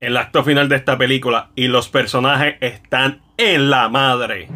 el acto final de esta película y los personajes están en la madre.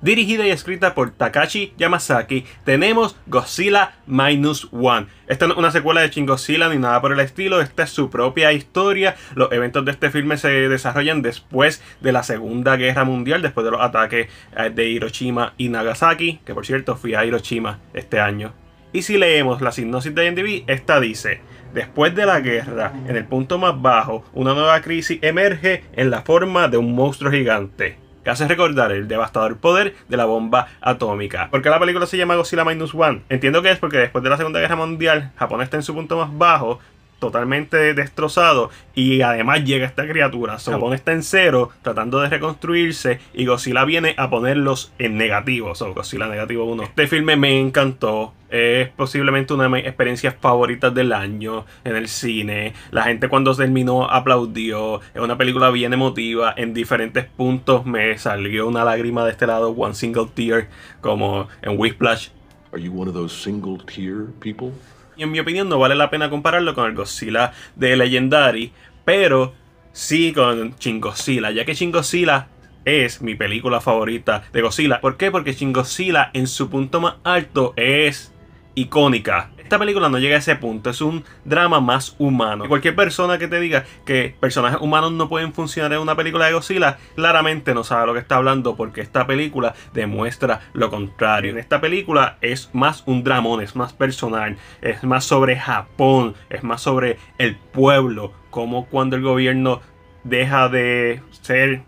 Dirigida y escrita por Takashi Yamazaki, tenemos Godzilla Minus One. Esta no es una secuela de Godzilla ni nada por el estilo, esta es su propia historia. Los eventos de este filme se desarrollan después de la Segunda Guerra Mundial, después de los ataques eh, de Hiroshima y Nagasaki, que por cierto fui a Hiroshima este año y si leemos la sinopsis de IMDb, esta dice, después de la guerra, en el punto más bajo, una nueva crisis emerge en la forma de un monstruo gigante que hace recordar el devastador poder de la bomba atómica. ¿Por qué la película se llama Godzilla Minus One? Entiendo que es porque después de la Segunda Guerra Mundial, Japón está en su punto más bajo, totalmente destrozado, y además llega esta criatura. Japón está en cero, tratando de reconstruirse, y Godzilla viene a ponerlos en negativo. Son Godzilla negativo 1. Este filme me encantó es posiblemente una de mis experiencias favoritas del año en el cine. La gente cuando terminó aplaudió. Es una película bien emotiva. En diferentes puntos me salió una lágrima de este lado, One Single Tear, como en Whiplash. Are you one of single tear people? Y en mi opinión no vale la pena compararlo con el Godzilla de Legendary, pero sí con Chingozilla. ya que Chingozilla es mi película favorita de Godzilla. ¿Por qué? Porque Chingozilla en su punto más alto es icónica. Esta película no llega a ese punto, es un drama más humano. cualquier persona que te diga que personajes humanos no pueden funcionar en una película de Godzilla, claramente no sabe lo que está hablando porque esta película demuestra lo contrario. En esta película es más un dramón, es más personal, es más sobre Japón, es más sobre el pueblo, como cuando el gobierno deja de ser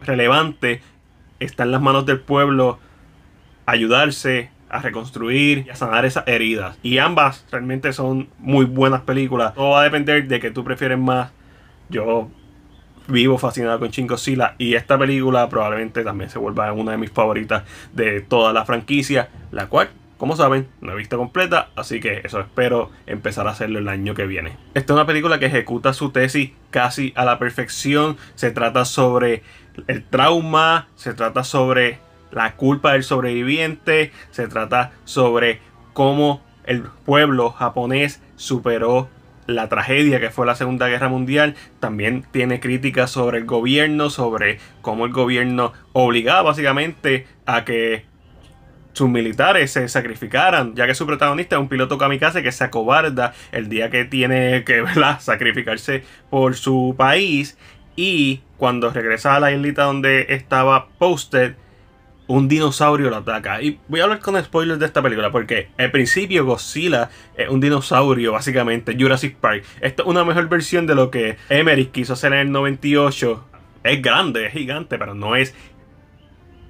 relevante, está en las manos del pueblo ayudarse, a reconstruir y a sanar esas heridas. Y ambas realmente son muy buenas películas. Todo va a depender de que tú prefieres más. Yo vivo fascinado con cinco y esta película probablemente también se vuelva una de mis favoritas de toda la franquicia, la cual, como saben, no he visto completa, así que eso espero empezar a hacerlo el año que viene. Esta es una película que ejecuta su tesis casi a la perfección, se trata sobre el trauma, se trata sobre la culpa del sobreviviente, se trata sobre cómo el pueblo japonés superó la tragedia que fue la Segunda Guerra Mundial. También tiene críticas sobre el gobierno, sobre cómo el gobierno obligaba básicamente a que sus militares se sacrificaran, ya que su protagonista es un piloto kamikaze que se acobarda el día que tiene que sacrificarse por su país y cuando regresa a la islita donde estaba posted, un dinosaurio lo ataca. Y voy a hablar con spoilers de esta película porque al principio Godzilla es un dinosaurio, básicamente, Jurassic Park. Esto es una mejor versión de lo que Emery quiso hacer en el 98. Es grande, es gigante, pero no es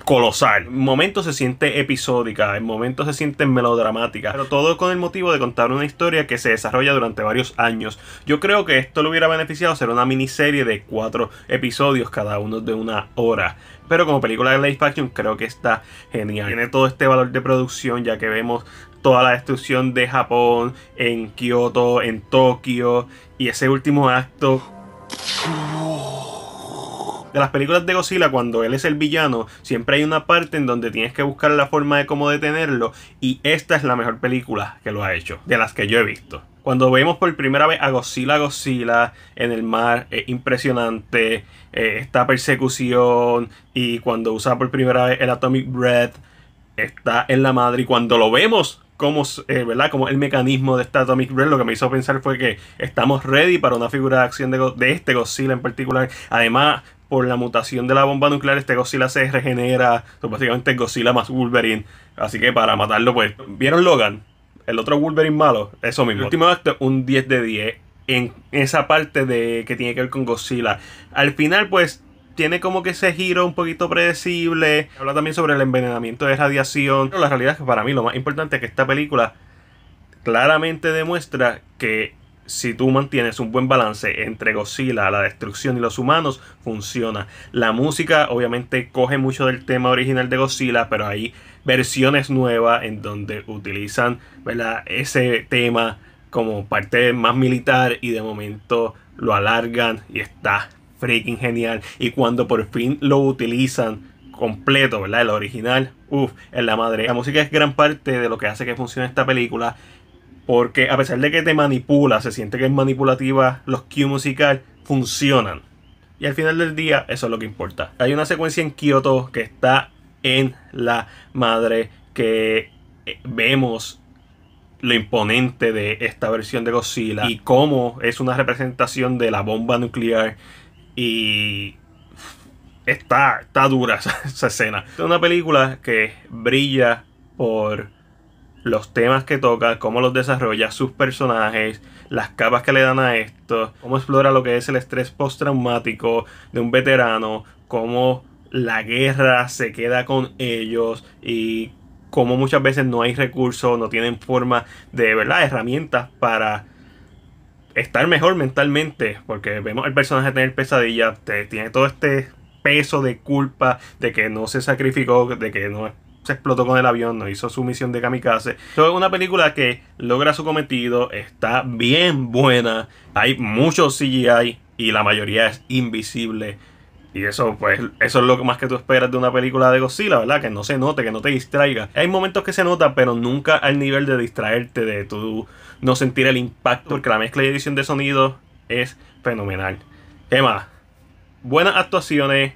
colosal. En momentos se siente episódica, en momentos se siente melodramática, pero todo con el motivo de contar una historia que se desarrolla durante varios años. Yo creo que esto le hubiera beneficiado ser una miniserie de cuatro episodios, cada uno de una hora. Pero como película de la action creo que está genial. Tiene todo este valor de producción ya que vemos toda la destrucción de Japón en Kioto, en Tokio y ese último acto de las películas de Godzilla, cuando él es el villano, siempre hay una parte en donde tienes que buscar la forma de cómo detenerlo. Y esta es la mejor película que lo ha hecho, de las que yo he visto. Cuando vemos por primera vez a Godzilla Godzilla en el mar, es impresionante está eh, esta persecución. Y cuando usa por primera vez el Atomic Breath, está en la madre. Y cuando lo vemos como, eh, como el mecanismo de este Atomic Breath, lo que me hizo pensar fue que estamos ready para una figura de acción de, de, este Godzilla en particular. Además, por la mutación de la bomba nuclear, este Godzilla se regenera. Básicamente básicamente Godzilla más Wolverine. Así que para matarlo, pues. ¿Vieron Logan? El otro Wolverine malo. Eso mismo. El último acto, un 10 de 10. En esa parte de que tiene que ver con Godzilla. Al final, pues. Tiene como que ese giro un poquito predecible. Habla también sobre el envenenamiento de radiación. Pero la realidad es que para mí lo más importante es que esta película claramente demuestra que si tú mantienes un buen balance entre Godzilla, la destrucción y los humanos, funciona. La música obviamente coge mucho del tema original de Godzilla, pero hay versiones nuevas en donde utilizan ese tema como parte más militar y de momento lo alargan y está freaking genial. Y cuando por fin lo utilizan completo, ¿verdad? El original, uff, es la madre. La música es gran parte de lo que hace que funcione esta película porque a pesar de que te manipula, se siente que es manipulativa, los cues musical funcionan. Y al final del día, eso es lo que importa. Hay una secuencia en Kyoto que está en la madre que eh, vemos lo imponente de esta versión de Godzilla y cómo es una representación de la bomba nuclear y está, dura esa escena. Es una película que brilla por los temas que toca, cómo los desarrolla, sus personajes, las capas que le dan a esto, cómo explora lo que es el estrés postraumático de un veterano, cómo la guerra se queda con ellos y cómo muchas veces no hay recursos, no tienen forma de, ¿verdad?, herramientas para estar mejor mentalmente, porque vemos al personaje tener pesadillas tiene todo este peso de culpa de que no se sacrificó, de que no se explotó con el avión, no hizo su misión de kamikaze. Es una película que logra su cometido, está bien buena, hay muchos CGI y la mayoría es invisible. Y eso, pues, eso es lo más que tú esperas de una película de Godzilla, ¿verdad? Que no se note, que no te distraiga. Hay momentos que se nota, pero nunca al nivel de distraerte, de tú no sentir el impacto, porque la mezcla y edición de sonido es fenomenal. ¿Qué más? Buenas actuaciones,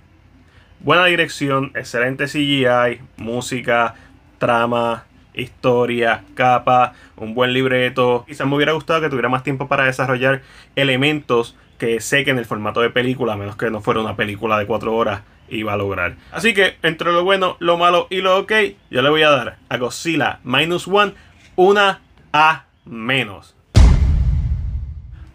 Buena dirección, excelente CGI, música, trama, historia, capa, un buen libreto. Quizás me hubiera gustado que tuviera más tiempo para desarrollar elementos que sé que en el formato de película, a menos que no fuera una película de cuatro horas, iba a lograr. Así que entre lo bueno, lo malo y lo ok, yo le voy a dar a Godzilla Minus One una A menos.